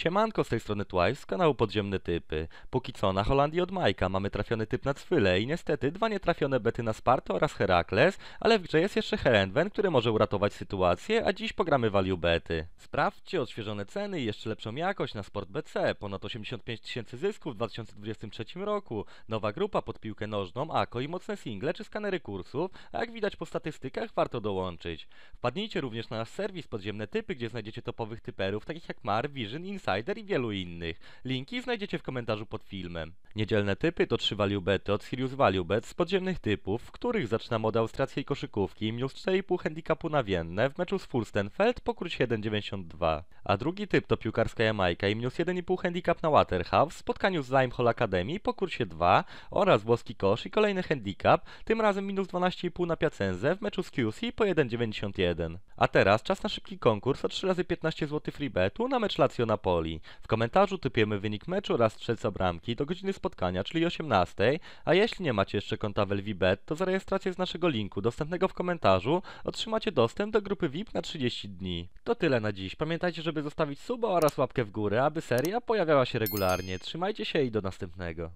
Siemanko, z tej strony Twice z kanału Podziemne Typy. Póki co na Holandii od Majka mamy trafiony typ na Cwyle i niestety dwa nietrafione bety na Sparta oraz Herakles, ale w grze jest jeszcze Herendwen, który może uratować sytuację, a dziś pogramy value bety. Sprawdźcie odświeżone ceny i jeszcze lepszą jakość na Sport BC. Ponad 85 tysięcy zysków w 2023 roku. Nowa grupa pod piłkę nożną, ako i mocne single czy skanery kursów, a jak widać po statystykach warto dołączyć. Wpadnijcie również na nasz serwis Podziemne Typy, gdzie znajdziecie topowych typerów takich jak Mar, Vision, Insight Insider i wielu innych. Linki znajdziecie w komentarzu pod filmem. Niedzielne typy to 3 valiubety od Sirius Valiubet z podziemnych typów, w których zaczyna od austriackiej koszykówki minus 4,5 handicapu na wienne w meczu z Furstenfeld pokróć 1,92. A drugi typ to piłkarska Jamajka i minus 1,5 handicap na Waterhouse w spotkaniu z Limehall Academy po kursie 2 oraz włoski kosz i kolejny handicap, tym razem minus 12,5 na Piacenze w meczu z QC po 1,91. A teraz czas na szybki konkurs o 3x15 zł free betu na mecz Lazio Napoli. W komentarzu typiemy wynik meczu oraz strzelca bramki do godziny spotkania, czyli 18, a jeśli nie macie jeszcze konta w LVBet, to za rejestrację z naszego linku dostępnego w komentarzu otrzymacie dostęp do grupy VIP na 30 dni. To tyle na dziś. Pamiętajcie, żeby zostawić suba oraz łapkę w górę, aby seria pojawiała się regularnie. Trzymajcie się i do następnego.